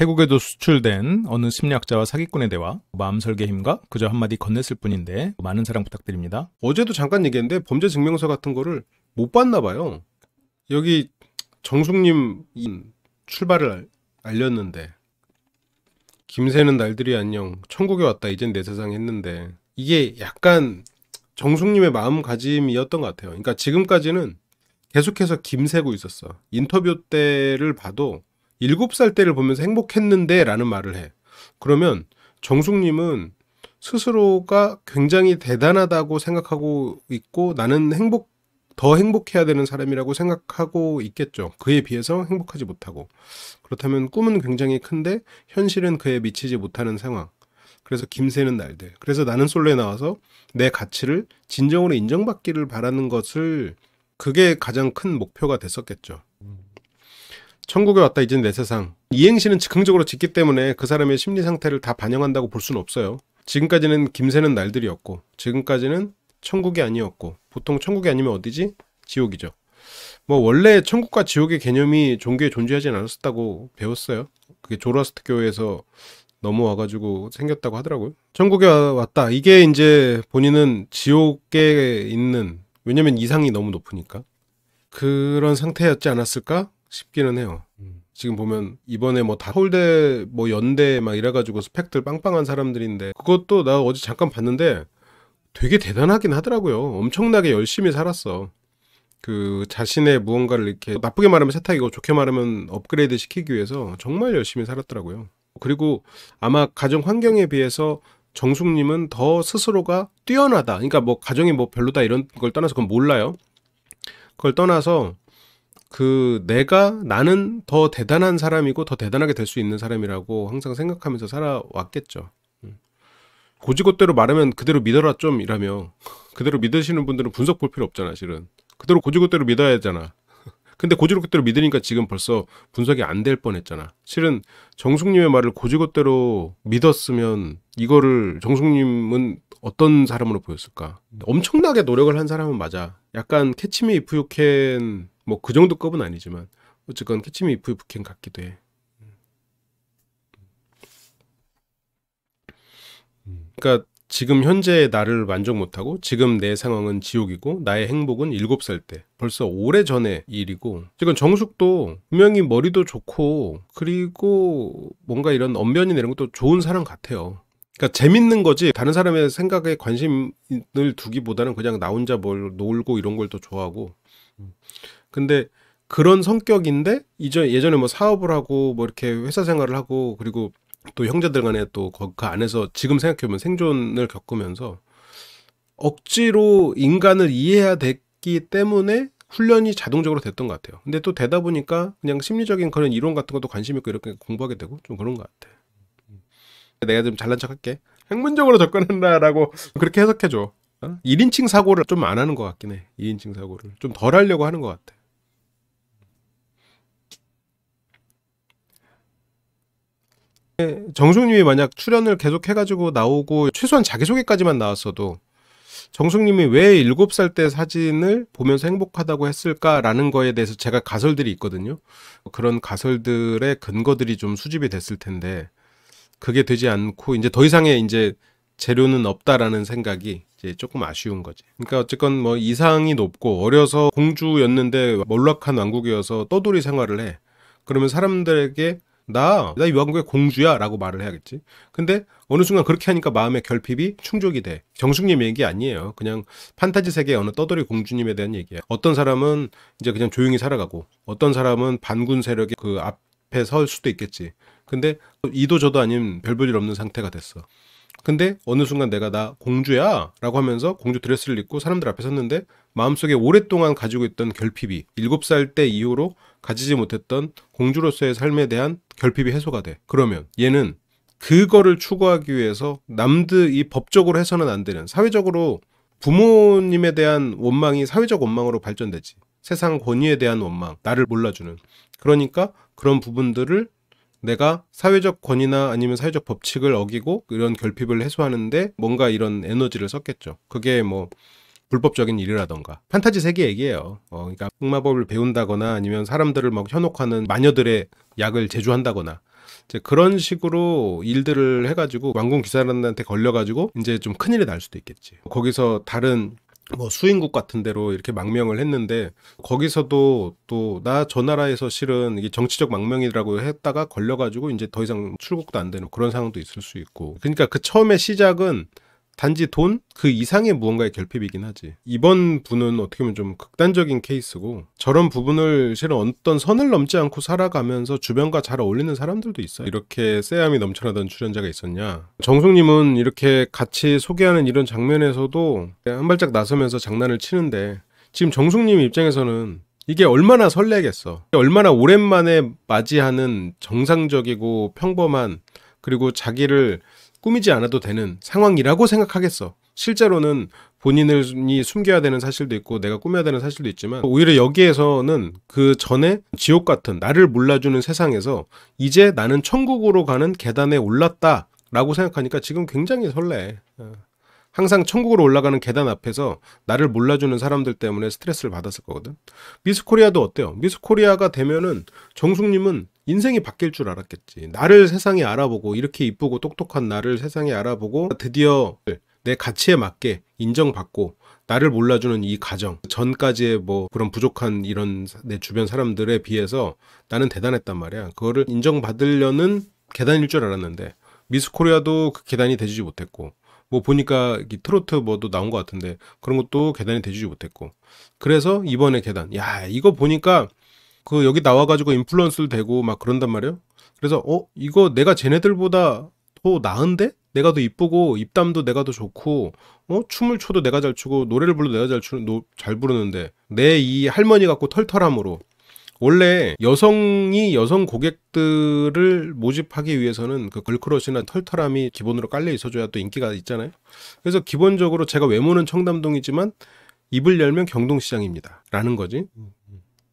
태국에도 수출된 어느 심리학자와 사기꾼의 대화, 마음설계 힘과 그저 한마디 건넸을 뿐인데 많은 사랑 부탁드립니다. 어제도 잠깐 얘기했는데 범죄 증명서 같은 거를 못 봤나 봐요. 여기 정숙님 출발을 알렸는데 김새는 날들이 안녕 천국에 왔다 이젠 내 세상 했는데 이게 약간 정숙님의 마음가짐이었던 것 같아요. 그러니까 지금까지는 계속해서 김새고 있었어. 인터뷰 때를 봐도 일곱 살 때를 보면서 행복했는데 라는 말을 해. 그러면 정숙님은 스스로가 굉장히 대단하다고 생각하고 있고 나는 행복, 더 행복해야 되는 사람이라고 생각하고 있겠죠. 그에 비해서 행복하지 못하고. 그렇다면 꿈은 굉장히 큰데 현실은 그에 미치지 못하는 상황. 그래서 김새는 날들. 그래서 나는 솔로에 나와서 내 가치를 진정으로 인정받기를 바라는 것을 그게 가장 큰 목표가 됐었겠죠. 천국에 왔다 이제는내 세상. 이행시는 즉흥적으로 짓기 때문에 그 사람의 심리 상태를 다 반영한다고 볼 수는 없어요. 지금까지는 김새는 날들이었고 지금까지는 천국이 아니었고 보통 천국이 아니면 어디지? 지옥이죠. 뭐 원래 천국과 지옥의 개념이 종교에 존재하진 않았었다고 배웠어요. 그게 조라스트 교회에서 넘어와 가지고 생겼다고 하더라고요. 천국에 왔다. 이게 이제 본인은 지옥에 있는 왜냐면 이상이 너무 높으니까 그런 상태였지 않았을까? 싶기는 해요. 음. 지금 보면 이번에 뭐다 서울대 뭐 연대 막 이래가지고 스펙들 빵빵한 사람들인데 그것도 나 어제 잠깐 봤는데 되게 대단하긴 하더라고요. 엄청나게 열심히 살았어. 그 자신의 무언가를 이렇게 나쁘게 말하면 세탁이고 좋게 말하면 업그레이드 시키기 위해서 정말 열심히 살았더라고요. 그리고 아마 가정 환경에 비해서 정숙님은 더 스스로가 뛰어나다. 그러니까 뭐 가정이 뭐 별로다 이런 걸 떠나서 그건 몰라요. 그걸 떠나서 그 내가 나는 더 대단한 사람이고 더 대단하게 될 수 있는 사람이라고 항상 생각하면서 살아왔겠죠. 음. 고지고대로 말하면 그대로 믿어라 좀 이라며 그대로 믿으시는 분들은 분석 볼 필요 없잖아 실은 그대로 고지고대로 믿어야 하잖아 근데 고지고대로 믿으니까 지금 벌써 분석이 안 될 뻔했잖아 실은 정숙님의 말을 고지고대로 믿었으면 이거를 정숙님은 어떤 사람으로 보였을까 엄청나게 노력을 한 사람은 맞아 약간 캐치미 이프 유캔 뭐그 정도 급은 아니지만 어쨌건 캐치미 이프 부행 같기도 해. 그러니까 지금 현재의 나를 만족 못하고 지금 내 상황은 지옥이고 나의 행복은 일곱 살 때 벌써 오래 전에 일이고 지금 정숙도 분명히 머리도 좋고 그리고 뭔가 이런 언변이 내는 것도 좋은 사람 같아요. 그러니까 재밌는 거지 다른 사람의 생각에 관심을 두기보다는 그냥 나 혼자 뭘 놀고 이런 걸 더 좋아하고 근데 그런 성격인데 이전 예전에 뭐 사업을 하고 뭐 이렇게 회사 생활을 하고 그리고 또 형제들 간에 또 그 안에서 지금 생각해보면 생존을 겪으면서 억지로 인간을 이해해야 됐기 때문에 훈련이 자동적으로 됐던 것 같아요. 근데 또 되다 보니까 그냥 심리적인 그런 이론 같은 것도 관심 있고 이렇게 공부하게 되고 좀 그런 것 같아. 내가 좀 잘난 척할게. 학문적으로 접근한다라고 그렇게 해석해줘. 어? 1인칭 사고를 좀 안 하는 것 같긴 해. 1인칭 사고를 좀 덜 하려고 하는 것 같아. 정숙님이 만약 출연을 계속 해가지고 나오고 최소한 자기소개까지만 나왔어도 정숙님이 왜 7살 때 사진을 보면서 행복하다고 했을까라는 거에 대해서 제가 가설들이 있거든요. 그런 가설들의 근거들이 좀 수집이 됐을 텐데 그게 되지 않고 이제 더 이상의 이제 재료는 없다라는 생각이 이제 조금 아쉬운 거지. 그러니까 어쨌건 뭐 이상이 높고 어려서 공주였는데 몰락한 왕국이어서 떠돌이 생활을 해. 그러면 사람들에게 나, 나이 왕국의 공주야. 라고 말을 해야겠지. 근데 어느 순간 그렇게 하니까 마음의 결핍이 충족이 돼. 경숙님 얘기 아니에요. 그냥 판타지 세계의 어느 떠돌이 공주님에 대한 얘기야. 어떤 사람은 이제 그냥 조용히 살아가고, 어떤 사람은 반군 세력의 그 앞에 설 수도 있겠지. 근데 이도 저도 아닌 별볼일 없는 상태가 됐어. 근데 어느 순간 내가 나 공주야 라고 하면서 공주 드레스를 입고 사람들 앞에 섰는데 마음속에 오랫동안 가지고 있던 결핍이 7살 때 이후로 가지지 못했던 공주로서의 삶에 대한 결핍이 해소가 돼. 그러면 얘는 그거를 추구하기 위해서 남들 이 법적으로 해서는 안 되는 사회적으로 부모님에 대한 원망이 사회적 원망으로 발전되지. 세상 권위에 대한 원망, 나를 몰라주는. 그러니까 그런 부분들을 내가 사회적 권위나 아니면 사회적 법칙을 어기고 이런 결핍을 해소하는데 뭔가 이런 에너지를 썼겠죠. 그게 뭐 불법적인 일이라던가 판타지 세계 얘기예요. 어, 그러니까 흑마법을 배운다거나 아니면 사람들을 막 현혹하는 마녀들의 약을 제조한다거나 이제 그런 식으로 일들을 해가지고 왕궁 기사들한테 걸려가지고 이제 좀 큰일이 날 수도 있겠지. 거기서 다른 뭐 수인국 같은 데로 이렇게 망명을 했는데 거기서도 또 나 저 나라에서 실은 이게 정치적 망명이라고 했다가 걸려가지고 이제 더 이상 출국도 안 되는 그런 상황도 있을 수 있고 그러니까 그 처음에 시작은 단지 돈 그 이상의 무언가의 결핍이긴 하지. 이번 분은 어떻게 보면 좀 극단적인 케이스고 저런 부분을 실은 어떤 선을 넘지 않고 살아가면서 주변과 잘 어울리는 사람들도 있어요. 이렇게 쎄함이 넘쳐나던 출연자가 있었냐. 정숙님은 이렇게 같이 소개하는 이런 장면에서도 한 발짝 나서면서 장난을 치는데 지금 정숙님 입장에서는 이게 얼마나 설레겠어. 얼마나 오랜만에 맞이하는 정상적이고 평범한 그리고 자기를 꾸미지 않아도 되는 상황이라고 생각하겠어. 실제로는 본인이 숨겨야 되는 사실도 있고 내가 꾸며야 되는 사실도 있지만 오히려 여기에서는 그 전에 지옥 같은 나를 몰라주는 세상에서 이제 나는 천국으로 가는 계단에 올랐다 라고 생각하니까 지금 굉장히 설레. 어. 항상 천국으로 올라가는 계단 앞에서 나를 몰라주는 사람들 때문에 스트레스를 받았을 거거든. 미스 코리아도 어때요? 미스 코리아가 되면은 정숙님은 인생이 바뀔 줄 알았겠지. 나를 세상에 알아보고 이렇게 이쁘고 똑똑한 나를 세상에 알아보고 드디어 내 가치에 맞게 인정받고 나를 몰라주는 이 가정 전까지의 뭐 그런 부족한 이런 내 주변 사람들에 비해서 나는 대단했단 말이야. 그거를 인정받으려는 계단일 줄 알았는데 미스코리아도 그 계단이 되지 못했고 뭐 보니까 트로트 뭐도 나온 것 같은데 그런 것도 계단이 되지 못했고 그래서 이번에 계단 야 이거 보니까 그 여기 나와가지고 인플루언스를대고막 그런단 말이에요. 그래서 어 이거 내가 쟤네들보다 더 나은데? 내가 더 이쁘고 입담도 내가 더 좋고 어 춤을 춰도 내가 잘 추고 노래를 불러도 내가 잘 추는 노, 잘 부르는데 내 이 할머니 같고 털털함으로 원래 여성이 여성 고객들을 모집하기 위해서는 그 걸크러시나 털털함이 기본으로 깔려 있어줘야 또 인기가 있잖아요. 그래서 기본적으로 제가 외모는 청담동이지만 입을 열면 경동시장입니다. 라는 거지. 음.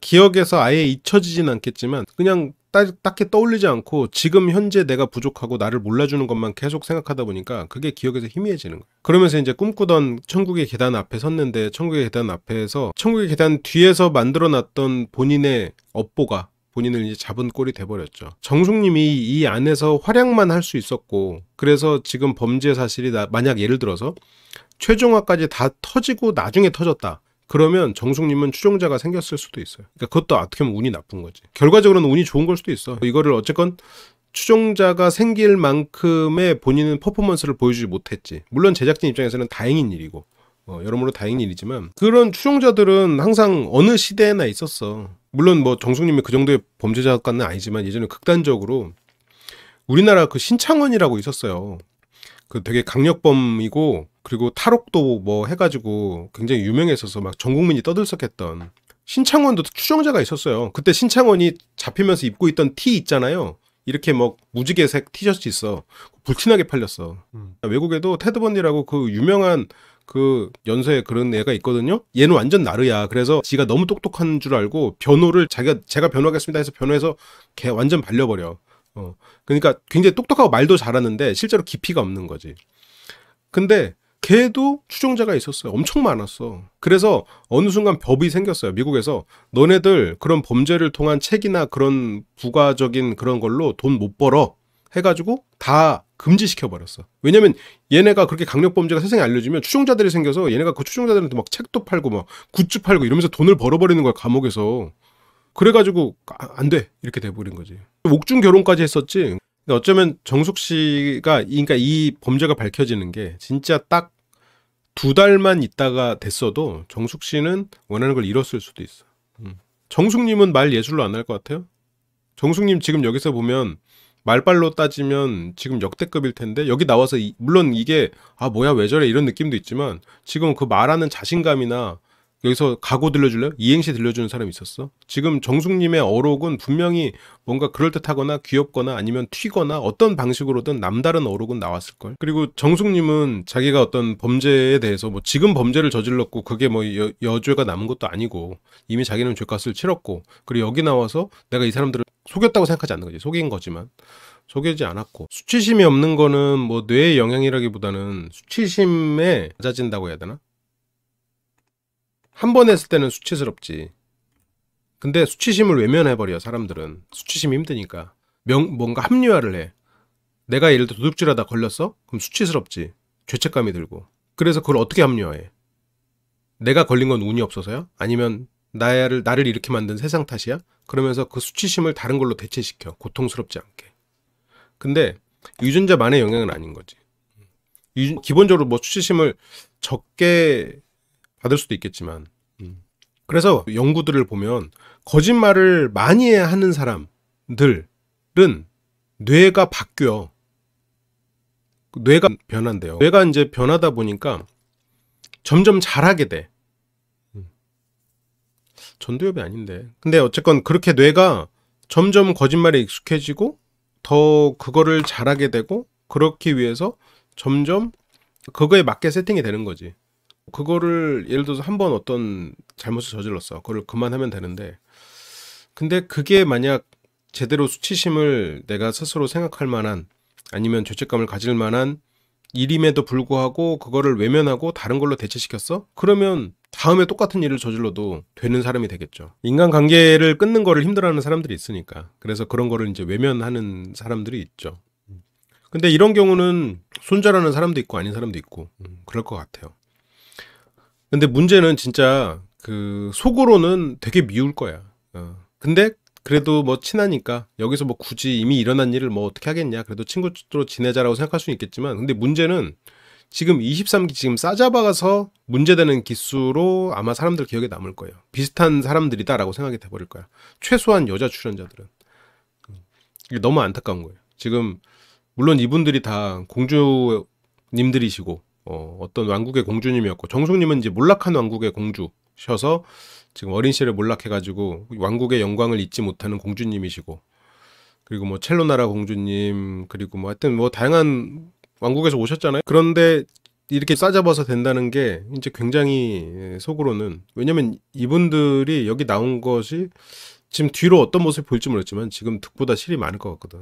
기억에서 아예 잊혀지진 않겠지만 그냥 딱히 떠올리지 않고 지금 현재 내가 부족하고 나를 몰라주는 것만 계속 생각하다 보니까 그게 기억에서 희미해지는 거예요. 그러면서 이제 꿈꾸던 천국의 계단 앞에 섰는데 천국의 계단 앞에서 천국의 계단 뒤에서 만들어놨던 본인의 업보가 본인을 이제 잡은 꼴이 돼버렸죠. 정숙님이 이 안에서 활약만 할 수 있었고 그래서 지금 범죄 사실이 나, 만약 예를 들어서 최종화까지 다 터지고 나중에 터졌다. 그러면 정숙님은 추종자가 생겼을 수도 있어요. 그러니까 그것도 어떻게 보면 운이 나쁜 거지. 결과적으로는 운이 좋은 걸 수도 있어. 이거를 어쨌건 추종자가 생길 만큼의 본인은 퍼포먼스를 보여주지 못했지. 물론 제작진 입장에서는 다행인 일이고, 어, 여러모로 다행인 일이지만, 그런 추종자들은 항상 어느 시대나 에 있었어. 물론 뭐 정숙님이 그 정도의 범죄자가는 아니지만 예전에 극단적으로 우리나라 그 신창원이라고 있었어요. 그 되게 강력범이고 그리고 탈옥도 뭐 해가지고 굉장히 유명했어서 막 전 국민이 떠들썩했던 신창원도 추종자가 있었어요. 그때 신창원이 잡히면서 입고 있던 티 있잖아요. 이렇게 뭐 무지개색 티셔츠 있어. 불티나게 팔렸어. 음. 외국에도 테드 번디라고 그 유명한 그 연쇄 그런 애가 있거든요. 얘는 완전 나르야. 그래서 지가 너무 똑똑한 줄 알고 변호를 자기가 제가 변호하겠습니다 해서 변호해서 걔 완전 발려버려. 어. 그러니까 굉장히 똑똑하고 말도 잘하는데 실제로 깊이가 없는 거지. 근데 걔도 추종자가 있었어요. 엄청 많았어. 그래서 어느 순간 법이 생겼어요. 미국에서 너네들 그런 범죄를 통한 책이나 그런 부가적인 그런 걸로 돈 못 벌어 해가지고 다 금지시켜 버렸어. 왜냐면 얘네가 그렇게 강력 범죄가 세상에 알려지면 추종자들이 생겨서 얘네가 그 추종자들한테 막 책도 팔고 막 굿즈 팔고 이러면서 돈을 벌어버리는 거야 감옥에서. 그래가지고 아, 안돼 이렇게 돼버린 거지. 옥중 결혼까지 했었지. 어쩌면 정숙 씨가 그러니까 이 범죄가 밝혀지는 게 진짜 딱 두 달만 있다가 됐어도 정숙 씨는 원하는 걸 잃었을 수도 있어. 음. 정숙님은 말 예술로 안 할 것 같아요. 정숙님 지금 여기서 보면 말발로 따지면 지금 역대급일 텐데 여기 나와서 이, 물론 이게 아 뭐야 왜 저래 이런 느낌도 있지만 지금 그 말하는 자신감이나 여기서 각오 들려줄래요? 이행시 들려주는 사람이 있었어? 지금 정숙님의 어록은 분명히 뭔가 그럴듯하거나 귀엽거나 아니면 튀거나 어떤 방식으로든 남다른 어록은 나왔을걸? 그리고 정숙님은 자기가 어떤 범죄에 대해서 뭐 지금 범죄를 저질렀고 그게 뭐 여, 죄가 남은 것도 아니고 이미 자기는 죄값을 치렀고 그리고 여기 나와서 내가 이 사람들을 속였다고 생각하지 않는 거지. 속인 거지만. 속이지 않았고 수치심이 없는 거는 뭐 뇌의 영향이라기보다는 수치심에 낮아진다고 해야 되나? 한번 했을 때는 수치스럽지. 근데 수치심을 외면해버려, 사람들은. 수치심이 힘드니까. 명, 뭔가 합리화를 해. 내가 예를 들어 도둑질하다 걸렸어? 그럼 수치스럽지. 죄책감이 들고. 그래서 그걸 어떻게 합리화해? 내가 걸린 건 운이 없어서요 아니면 나를, 나를 이렇게 만든 세상 탓이야? 그러면서 그 수치심을 다른 걸로 대체시켜. 고통스럽지 않게. 근데 유전자만의 영향은 아닌 거지. 기본적으로 뭐 수치심을 적게 받을 수도 있겠지만. 음. 그래서 연구들을 보면 거짓말을 많이 하는 사람들은 뇌가 바뀌어. 뇌가 변한대요. 뇌가 이제 변하다 보니까 점점 잘하게 돼. 음. 전두엽이 아닌데. 근데 어쨌건 그렇게 뇌가 점점 거짓말에 익숙해지고 더 그거를 잘하게 되고 그렇기 위해서 점점 그거에 맞게 세팅이 되는 거지. 그거를 예를 들어서 한번 어떤 잘못을 저질렀어. 그걸 그만하면 되는데. 근데 그게 만약 제대로 수치심을 내가 스스로 생각할 만한 아니면 죄책감을 가질 만한 일임에도 불구하고 그거를 외면하고 다른 걸로 대체시켰어? 그러면 다음에 똑같은 일을 저질러도 되는 사람이 되겠죠. 인간 관계를 끊는 거를 힘들어하는 사람들이 있으니까. 그래서 그런 거를 이제 외면하는 사람들이 있죠. 근데 이런 경우는 손절하는 사람도 있고 아닌 사람도 있고 음, 그럴 것 같아요. 근데 문제는 진짜 그 속으로는 되게 미울 거야. 어. 근데 그래도 뭐 친하니까 여기서 뭐 굳이 이미 일어난 일을 뭐 어떻게 하겠냐. 그래도 친구로 지내자라고 생각할 수는 있겠지만 근데 문제는 지금 23기 지금 싸잡아가서 문제되는 기수로 아마 사람들 기억에 남을 거예요. 비슷한 사람들이다라고 생각이 돼버릴 거야. 최소한 여자 출연자들은. 음. 이게 너무 안타까운 거예요. 지금 물론 이분들이 다 공주님들이시고 어, 어떤 왕국의 공주님이었고 정숙님은 이제 몰락한 왕국의 공주셔서 지금 어린 시절에 몰락해가지고 왕국의 영광을 잊지 못하는 공주님이시고 그리고 뭐 첼로나라 공주님 그리고 뭐 하여튼 뭐 다양한 왕국에서 오셨잖아요. 그런데 이렇게 싸잡아서 된다는 게 이제 굉장히 속으로는 왜냐면 이분들이 여기 나온 것이 지금 뒤로 어떤 모습을 보일지 모르겠지만 지금 득보다 실이 많을 것 같거든.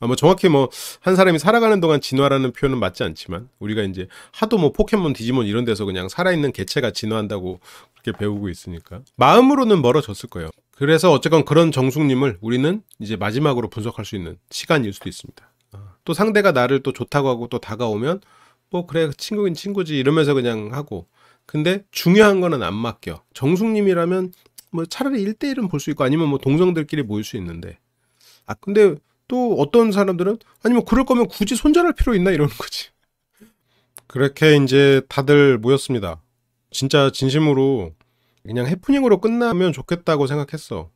아뭐 정확히 뭐 한 사람이 살아가는 동안 진화라는 표현은 맞지 않지만 우리가 이제 하도 뭐 포켓몬, 디지몬 이런 데서 그냥 살아있는 개체가 진화한다고 그렇게 배우고 있으니까 마음으로는 멀어졌을 거예요. 그래서 어쨌건 그런 정숙님을 우리는 이제 마지막으로 분석할 수 있는 시간일 수도 있습니다. 아, 또 상대가 나를 또 좋다고 하고 또 다가오면 뭐 그래 친구긴 친구지 이러면서 그냥 하고 근데 중요한 거는 안 맡겨. 정숙님이라면 뭐 차라리 1대1은볼 수 있고 아니면 뭐 동성들끼리 모일 수 있는데. 아, 근데 또 어떤 사람들은 아니면 그럴 거면 굳이 손절할 필요 있나 이러는 거지. 그렇게 이제 다들 모였습니다. 진짜 진심으로 그냥 해프닝으로 끝나면 좋겠다고 생각했어.